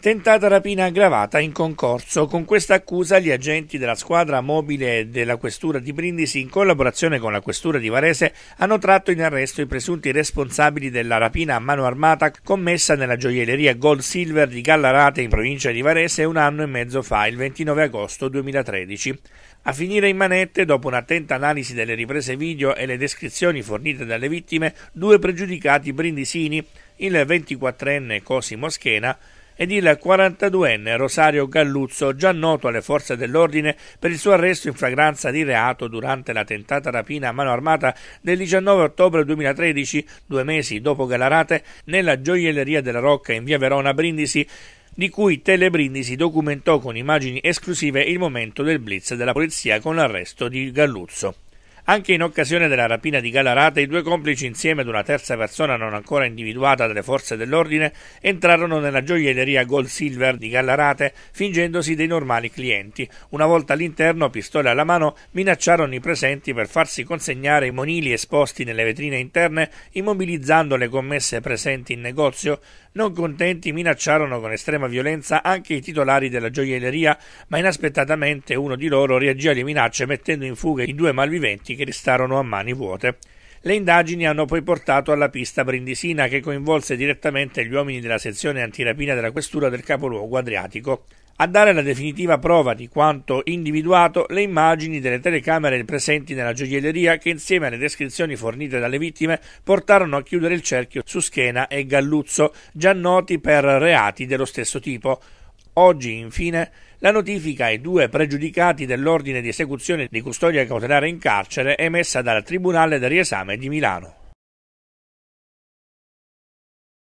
Tentata rapina aggravata in concorso. Con questa accusa gli agenti della squadra mobile della Questura di Brindisi, in collaborazione con la Questura di Varese, hanno tratto in arresto i presunti responsabili della rapina a mano armata commessa nella gioielleria Gold Silver di Gallarate in provincia di Varese un anno e mezzo fa, il 29 agosto 2013. A finire in manette, dopo un'attenta analisi delle riprese video e le descrizioni fornite dalle vittime, due pregiudicati brindisini, il 24enne Cosimo Schena ed il 42enne Rosario Galluzzo, già noto alle forze dell'ordine per il suo arresto in flagranza di reato durante la tentata rapina a mano armata del 19 ottobre 2013, due mesi dopo Galarate, nella gioielleria della Rocca in via Verona Brindisi, di cui Telebrindisi documentò con immagini esclusive il momento del blitz della polizia con l'arresto di Galluzzo. Anche in occasione della rapina di Galarate, i due complici, insieme ad una terza persona non ancora individuata dalle forze dell'ordine, entrarono nella gioielleria Gold Silver di Gallarate, fingendosi dei normali clienti. Una volta all'interno, pistole alla mano, minacciarono i presenti per farsi consegnare i monili esposti nelle vetrine interne, immobilizzando le commesse presenti in negozio. Non contenti, minacciarono con estrema violenza anche i titolari della gioielleria, ma inaspettatamente uno di loro reagì alle minacce mettendo in fuga i due malviventi che restarono a mani vuote. Le indagini hanno poi portato alla pista brindisina che coinvolse direttamente gli uomini della sezione antirapina della questura del capoluogo adriatico. A dare la definitiva prova di quanto individuato le immagini delle telecamere presenti nella gioielleria che insieme alle descrizioni fornite dalle vittime portarono a chiudere il cerchio su Schena e Galluzzo, già noti per reati dello stesso tipo. Oggi, infine, la notifica ai due pregiudicati dell'ordine di esecuzione di custodia cautelare in carcere emessa dal Tribunale del Riesame di Milano.